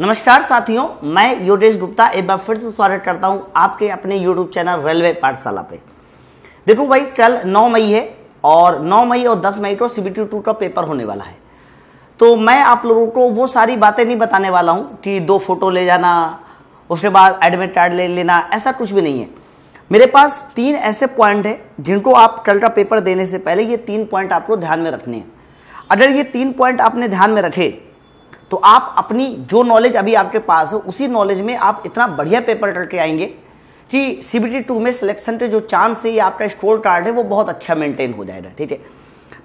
नमस्कार साथियों मैं योगेश गुप्ता एक बार फिर से स्वागत करता हूं आपके अपने YouTube चैनल रेलवे पाठशाला पे देखो भाई कल 9 मई है और 9 मई और 10 मई को सीबीटी टू का पेपर होने वाला है तो मैं आप लोगों को वो सारी बातें नहीं बताने वाला हूं कि दो फोटो ले जाना उसके बाद एडमिट कार्ड ले लेना ऐसा कुछ भी नहीं है मेरे पास तीन ऐसे पॉइंट है जिनको आप कल का पेपर देने से पहले ये तीन पॉइंट आपको ध्यान में रखने हैं अगर ये तीन पॉइंट आपने ध्यान में रखे तो आप अपनी जो नॉलेज अभी आपके पास है उसी नॉलेज में आप इतना बढ़िया पेपर के आएंगे कि सी बी टू में सिलेक्शन के जो चांस है या आपका स्कोर कार्ड है वो बहुत अच्छा मेंटेन हो जाएगा ठीक है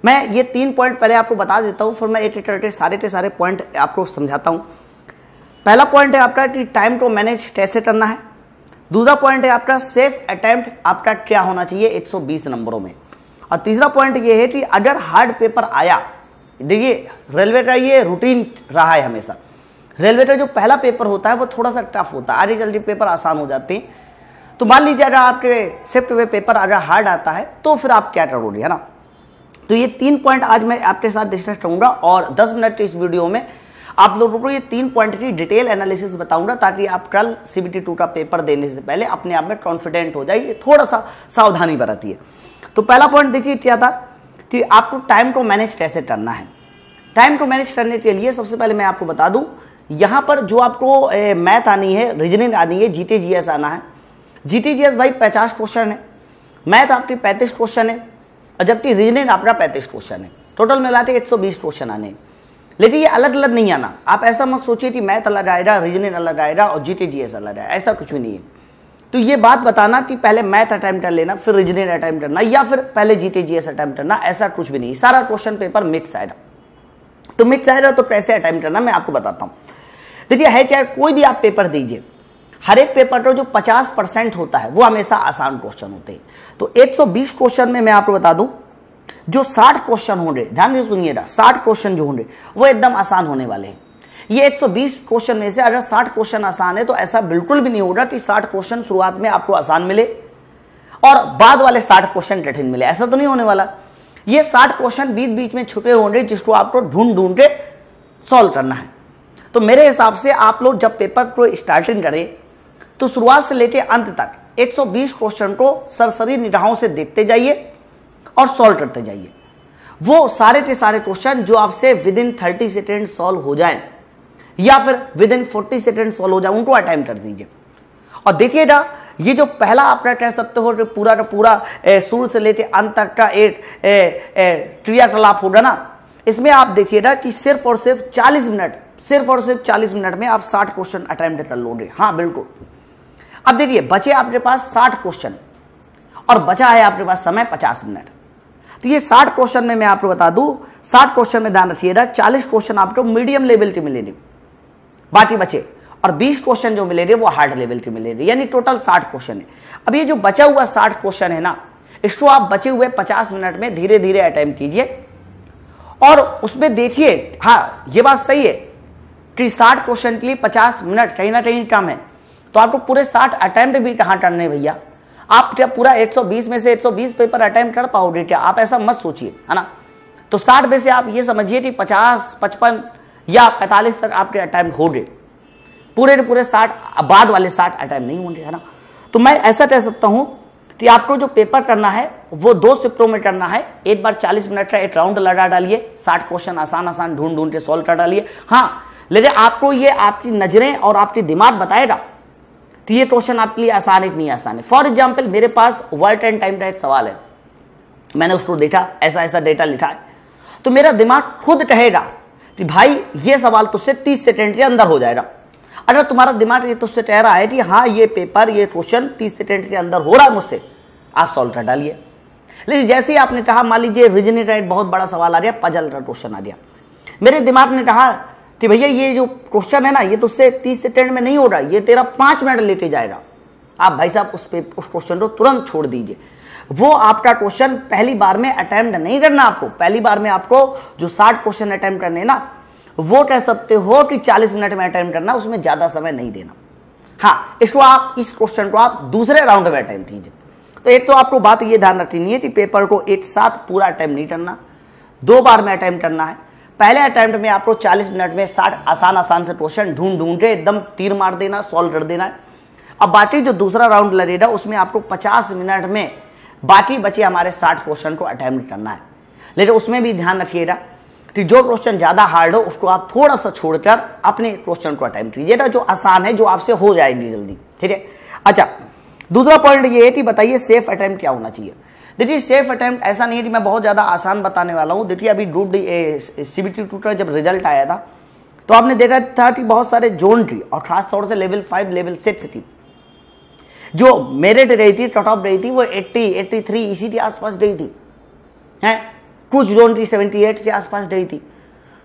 मैं ये तीन पॉइंट पहले आपको बता देता हूँ फिर मैं एक एक करके सारे के सारे पॉइंट आपको समझाता हूँ पहला पॉइंट है आपका कि टाइम को मैनेज कैसे करना है दूसरा पॉइंट है आपका सेफ अटैम्प्ट आपका क्या होना चाहिए 120 नंबरों में और तीसरा पॉइंट ये है कि अगर हार्ड पेपर आया देखिए रेलवे का ये रूटीन रहा है हमेशा रेलवे का जो पहला पेपर होता है वो थोड़ा सा टफ होता है आगे जल्दी पेपर आसान हो जाते हैं तो मान लीजिए अगर आपके शिफ्ट वे पेपर अगर हार्ड आता है तो फिर आप क्या करोगे है ना तो ये तीन पॉइंट आज मैं आपके साथ डिस्कस करूंगा और 10 मिनट इस वीडियो में आप लोगों को ये तीन पॉइंट की डिटेल एनालिसिस बताऊंगा ताकि आप कल सीबीटी टू का पेपर देने से पहले अपने आप में कॉन्फिडेंट हो जाइए थोड़ा सा सावधानी है तो पहला पॉइंट देखिए क्या था कि आपको टाइम को मैनेज कैसे करना है टाइम टू मैनेज करने के लिए सबसे पहले मैं आपको बता दूं यहां पर जो आपको ए, मैथ आनी है रीजनिंग आनी है जीटी जीएस आना है जीटी जीएस भाई पचास क्वेश्चन है मैथ आपकी पैंतीस क्वेश्चन है और जबकि रीजनिंग आपका पैंतीस क्वेश्चन है टोटल मिला के एक क्वेश्चन आने लेकिन ये अलग अलग नहीं आना आप ऐसा मत सोचिए कि मैथ अलग आएगा रीजनिंग अलग आएगा और जी जीएस अलग आएगा ऐसा कुछ भी नहीं है तो ये बात बताना कि पहले मैथ अटैम्प्ट कर लेना फिर रीजनिंग अटैम्प्ट करना या फिर पहले जी जीएस अटैम्प्ट करना ऐसा कुछ भी नहीं सारा क्वेश्चन पेपर मिक्स आएगा तो चाह रहे हो तो कैसे अटैम्प करना मैं आपको बताता हूँ देखिए है क्या कोई भी आप पेपर दीजिए हर एक पेपर का जो 50 परसेंट होता है वो हमेशा आसान क्वेश्चन होते हैं तो 120 क्वेश्चन में मैं आपको बता दूं जो 60 क्वेश्चन होंगे ध्यान से सुनिएगा 60 क्वेश्चन जो होंगे वो एकदम आसान होने वाले हैं ये 120 क्वेश्चन में से अगर 60 क्वेश्चन आसान है तो ऐसा बिल्कुल भी नहीं होगा कि साठ क्वेश्चन शुरुआत में आपको आसान मिले और बाद वाले साठ क्वेश्चन कठिन मिले ऐसा तो नहीं होने वाला ये साठ क्वेश्चन बीच बीच में छुपे होंगे जिसको आपको ढूंढ ढूंढ के सॉल्व करना है तो मेरे हिसाब से आप लोग जब पेपर को स्टार्टिंग करें तो शुरुआत से लेकर अंत तक 120 क्वेश्चन को सरसरी निगाहों से देखते जाइए और सॉल्व करते जाइए वो सारे के सारे क्वेश्चन जो आपसे within thirty second solve हो जाए या फिर within forty second solve हो जाए उनको अटैम्प्ट कर दीजिए और देखिएगा ये जो पहला आपने कह सकते हो जो पूरा का पूरा शुरू से लेके अंत तक का एक क्रियाकलाप होगा ना इसमें आप देखिएगा कि सिर्फ और सिर्फ 40 मिनट सिर्फ और सिर्फ 40 मिनट में आप 60 क्वेश्चन अटेम्प्ट कर लोगे हाँ बिल्कुल अब देखिए बचे आपके पास 60 क्वेश्चन और बचा है आपके पास समय 50 मिनट तो ये 60 क्वेश्चन में मैं आपको बता दू 60 क्वेश्चन में ध्यान रखिएगा 40 क्वेश्चन आपको मीडियम लेवल के मिलेंगे बाकी बचे और 20 क्वेश्चन जो मिले रहे वो हार्ड लेवल के मिले रहे यानी टोटल 60 क्वेश्चन है अब ये जो बचा हुआ 60 क्वेश्चन है ना इसको आप बचे हुए 50 मिनट में धीरे धीरे अटैम्प कीजिए और उसमें देखिए हाँ ये बात सही है कि साठ क्वेश्चन के लिए पचास मिनट कहीं ना कहीं कम है तो आपको पूरे साठ अटैम्प्ट भी कहाँ करने भैया आप क्या पूरा 120 में से 120 पेपर अटैम्प्ट कर पाओगे क्या आप ऐसा मत सोचिए है ना तो 60 में से आप ये समझिए कि 50, 55 या 45 तक आपके अटैम्प्ट हो गए पूरे पूरे साठ बाद वाले साठ अटैम्प नहीं होंगे है ना तो मैं ऐसा कह सकता हूं कि आपको जो पेपर करना है वो दो शिफ्टों में करना है एक बार 40 मिनट का एक राउंड लगा डालिए 60 क्वेश्चन आसान आसान ढूंढ ढूंढ के सॉल्व कर डालिए हाँ लेकिन आपको ये आपकी नजरें और आपकी दिमाग बताएगा कि ये क्वेश्चन आपके लिए आसान है नहीं आसान है फॉर एग्जाम्पल मेरे पास वर्ल्ड एंड टाइम का सवाल है मैंने उसको देखा ऐसा ऐसा डेटा लिखा है तो मेरा दिमाग खुद कहेगा कि भाई ये सवाल तुझसे तो तीस सेकेंड के अंदर हो जाएगा अगर तुम्हारा दिमाग ये तो उससे कह रहा है कि हाँ ये पेपर ये क्वेश्चन तीस सेकेंड के अंदर हो रहा है मुझसे आप सॉल्व कर डालिए लेकिन जैसे ही आपने कहा मान लीजिए रीजनिंग राइट बहुत बड़ा सवाल आ गया पजल का क्वेश्चन आ गया मेरे दिमाग ने कहा कि भैया ये जो क्वेश्चन है ना ये तो उससे तीस सेकेंड में नहीं हो रहा ये तेरा पाँच मिनट लेके जाएगा आप भाई साहब उस पे उस क्वेश्चन को तुरंत छोड़ दीजिए वो आपका क्वेश्चन पहली बार में अटैम्प्ट नहीं करना आपको पहली बार में आपको जो साठ क्वेश्चन अटैम्प्ट करने ना वो कह सकते हो कि 40 मिनट में अटेम्प्ट करना उसमें ज़्यादा समय नहीं देना हाँ इसको आप इस क्वेश्चन को आप दूसरे राउंड में अटैम्प्ट कीजिए तो एक तो आपको बात ये ध्यान रखनी है कि पेपर को एक साथ पूरा अटैम्प्ट नहीं करना दो बार में अटैम्प्ट करना है पहले अटैम्प्ट में आपको चालीस मिनट में साठ आसान आसान से क्वेश्चन ढूंढ ढूंढ के एकदम तीर मार देना सॉल्व कर देना है अब बाकी जो दूसरा राउंड लगेगा उसमें आपको पचास मिनट में बाकी बचे हमारे साठ क्वेश्चन को अटैम्प्ट करना है लेकिन उसमें भी ध्यान रखिएगा कि जो क्वेश्चन ज़्यादा हार्ड हो उसको आप थोड़ा सा छोड़कर अपने क्वेश्चन को अटैम्प्ट कीजिए जो आसान है जो आपसे हो जाएगी जल्दी ठीक है अच्छा दूसरा पॉइंट ये है कि बताइए सेफ अटैम्प्ट क्या होना चाहिए देखिए सेफ अटैम्प्ट ऐसा नहीं है कि मैं बहुत ज़्यादा आसान बताने वाला हूँ देखिए अभी ग्रुप डी सीबीटी टूटर जब रिजल्ट आया था तो आपने देखा था कि बहुत सारे जोन की और खास तौर से लेवल फाइव लेवल सिक्स की जो मेरिट रही थी कट ऑफ रही थी वो 80 83 इसी के आसपास गई थी हैं कुछ जोन की के आसपास गई थी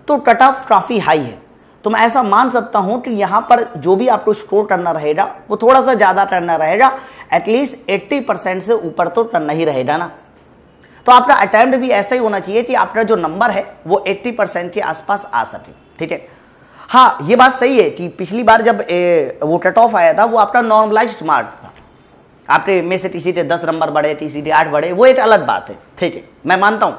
तो कट ऑफ काफ़ी हाई है तो मैं ऐसा मान सकता हूं कि यहां पर जो भी आपको स्कोर करना रहेगा वो थोड़ा सा ज़्यादा करना रहेगा एटलीस्ट एट्टी परसेंट से ऊपर तो करना ही रहेगा ना तो आपका अटैम्प्ट भी ऐसा ही होना चाहिए कि आपका जो नंबर है वो 80 परसेंट के आसपास आ सके ठीक है हाँ ये बात सही है कि पिछली बार जब ए, वो कट ऑफ आया था वो आपका नॉर्मलाइज मार्क था आपके में से किसी के दस नंबर बढ़े टीसी के आठ बढ़े वो एक अलग बात है ठीक है मैं मानता हूं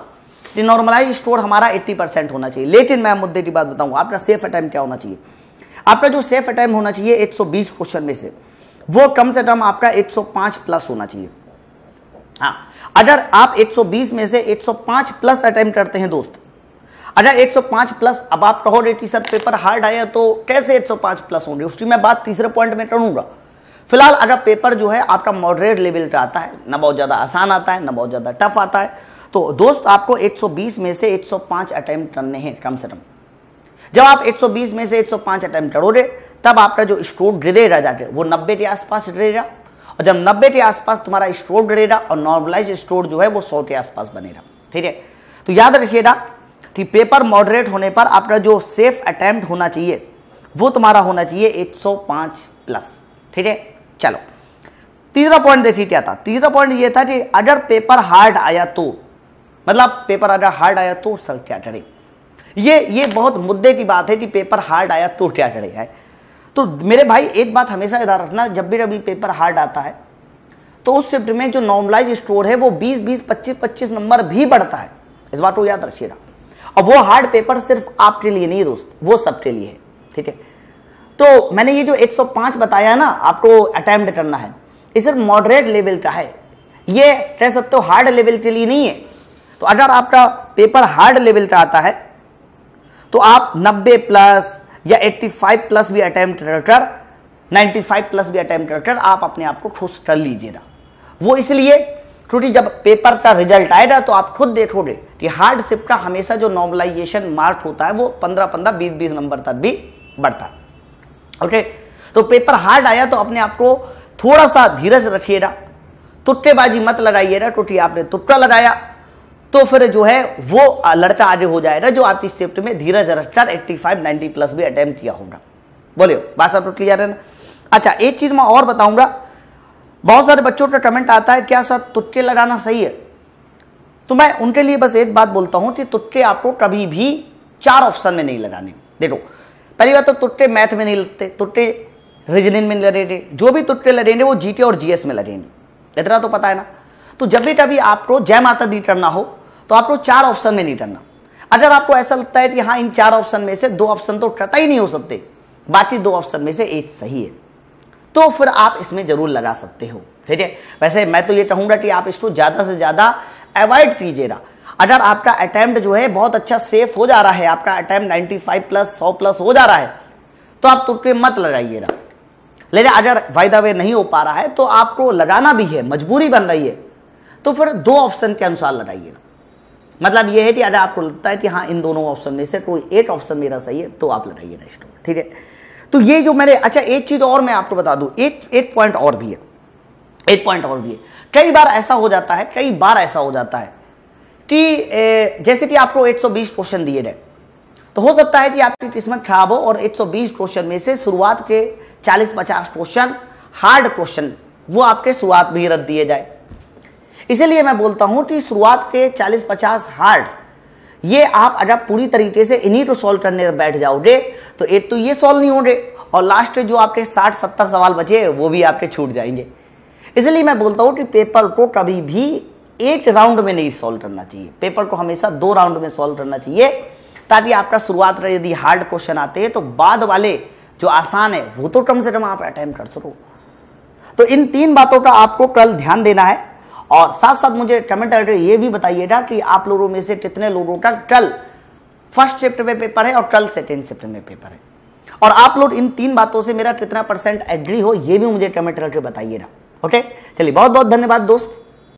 नॉर्मलाइज स्टोर हमारा 80 परसेंट होना चाहिए लेकिन मैं मुद्दे की बात बताऊंगा आपका सेफ अटैम्प क्या होना चाहिए आपका जो सेफ अटैम्प होना चाहिए 120 क्वेश्चन में से वो कम से कम आपका 105 प्लस होना चाहिए हाँ अगर आप 120 में से 105 प्लस अटैम्प्ट करते हैं दोस्त अगर 105 प्लस अब आप कहोगे कि सर पेपर हार्ड आया तो कैसे एक प्लस होंगे उसकी मैं बात तीसरे पॉइंट में करूंगा फिलहाल अगर पेपर जो है आपका मॉडरेट लेवल का आता है ना बहुत ज़्यादा आसान आता है ना बहुत ज़्यादा टफ आता है तो दोस्त आपको 120 में से 105 अटेम्प्ट करने हैं कम से कम जब आप 120 में से 105 अटैम्प्ट करोगे तब आपका जो स्ट्रोक गिरेगा जाके वो नब्बे के आसपास गिरेगा और जब नब्बे के आसपास तुम्हारा स्ट्रोक गिरेगा और नॉर्मलाइज स्ट्रोक जो है वो सौ के आसपास बनेगा ठीक है तो याद रखिएगा कि पेपर मॉडरेट होने पर आपका जो सेफ अटैम्प्ट होना चाहिए वो तुम्हारा होना चाहिए 105 प्लस ठीक है चलो तीसरा पॉइंट देखिए क्या था तीसरा पॉइंट ये था कि अगर पेपर हार्ड आया तो मतलब पेपर अगर हार्ड आया तो सर क्या डरे ये ये बहुत मुद्दे की बात है कि पेपर हार्ड आया तो क्या डरे है तो मेरे भाई एक बात हमेशा याद रखना जब भी कभी पेपर हार्ड आता है तो उस शिफ्ट में जो नॉर्मलाइज स्टोर है वो 20 20 25 25 नंबर भी बढ़ता है इस बात को याद रखिएगा और वो हार्ड पेपर सिर्फ आपके लिए नहीं दोस्त वो सबके लिए है ठीक है तो मैंने ये जो 105 बताया ना आपको अटैम्प्ट करना है ये सिर्फ मॉडरेट लेवल का है ये कह सकते हो हार्ड लेवल के लिए नहीं है तो अगर आपका पेपर हार्ड लेवल का आता है तो आप 90 प्लस या 85 प्लस भी अटैम्प्ट कर 95 प्लस भी अटैम्प्ट कर आप अपने आप को खुश कर लीजिएगा वो इसलिए क्योंकि जब पेपर का रिजल्ट आएगा तो आप खुद देखोगे कि हार्ड शिप का हमेशा जो नॉर्मलाइजेशन मार्क होता है वो पंद्रह पंद्रह बीस बीस नंबर तक भी बढ़ता है ओके तो पेपर हार्ड आया तो अपने आप को थोड़ा सा धीरज रखिएगा तुटकेबाजी मत लगाइएगा क्योंकि आपने तुटका लगाया तो फिर जो है वो लड़का आगे हो जाएगा जो आपकी शिफ्ट में धीरज रखकर फाइव नाइनटी प्लस भी अटेम्प्ट किया होगा बोलियो बात सब क्लियर तो है ना अच्छा एक चीज मैं और बताऊंगा बहुत सारे बच्चों का कमेंट आता है क्या सर तुटके लगाना सही है तो मैं उनके लिए बस एक बात बोलता हूं कि तुटके आपको कभी भी चार ऑप्शन में नहीं लगाने देखो पहली बात तो तुटके मैथ में नहीं लगते तुटके रीजनिंग में लगेंगे जो भी तुटके लगेंगे वो जीटी और जीएस में लगेंगे इतना तो पता है ना तो जब भी कभी आपको जय माता दी करना हो तो आपको चार ऑप्शन में नहीं डरना अगर आपको ऐसा लगता है कि हाँ इन चार ऑप्शन में से दो ऑप्शन तो कटा ही नहीं हो सकते बाकी दो ऑप्शन में से एक सही है तो फिर आप इसमें जरूर लगा सकते हो ठीक है वैसे मैं तो ये कहूंगा कि आप इसको ज़्यादा से ज़्यादा अवॉइड कीजिएगा अगर आपका अटैम्प्ट जो है बहुत अच्छा सेफ हो जा रहा है आपका अटैम्प्ट 95 प्लस 100 प्लस हो जा रहा है तो आप तुटके मत लगाइएगा लेकिन अगर वायदा वे नहीं हो पा रहा है तो आपको लगाना भी है मजबूरी बन रही है तो फिर दो ऑप्शन के अनुसार लगाइएगा मतलब ये है कि अगर आपको लगता है कि हाँ इन दोनों ऑप्शन में से कोई एक ऑप्शन मेरा सही है तो आप लगाइए नेक्स्ट ठीक है तो ये जो मैंने अच्छा एक चीज़ और मैं आपको बता दूं एक एक पॉइंट और भी है एक पॉइंट और भी है कई बार ऐसा हो जाता है कई बार ऐसा हो जाता है कि जैसे कि आपको 120 क्वेश्चन दिए गए तो हो सकता है कि आपकी किस्मत खराब हो और 120 क्वेश्चन में से शुरुआत के 40-50 क्वेश्चन हार्ड क्वेश्चन वो आपके शुरुआत में ही रख दिए जाए इसीलिए मैं बोलता हूं कि शुरुआत के 40-50 हार्ड ये आप अगर पूरी तरीके से इन्हीं को सॉल्व करने बैठ जाओगे तो एक तो ये सॉल्व नहीं होंगे और लास्ट जो आपके 60-70 सवाल बचे वो भी आपके छूट जाएंगे इसलिए मैं बोलता हूं कि पेपर को कभी भी एक राउंड में नहीं सॉल्व करना चाहिए पेपर को हमेशा दो राउंड में सॉल्व करना चाहिए ताकि आपका शुरुआत में यदि हार्ड क्वेश्चन आते हैं तो बाद वाले जो आसान है वो तो कम से कम आप अटैम्प्ट कर सको तो इन तीन बातों का आपको कल ध्यान देना है और साथ साथ मुझे कमेंट करके ये भी बताइएगा कि आप लोगों में से कितने लोगों का कल फर्स्ट चैप्टर में पेपर है और कल सेकेंड चैप्टर में पेपर है और आप लोग इन तीन बातों से मेरा कितना परसेंट एग्री हो ये भी मुझे कमेंट करके बताइएगा ओके चलिए बहुत बहुत धन्यवाद दोस्त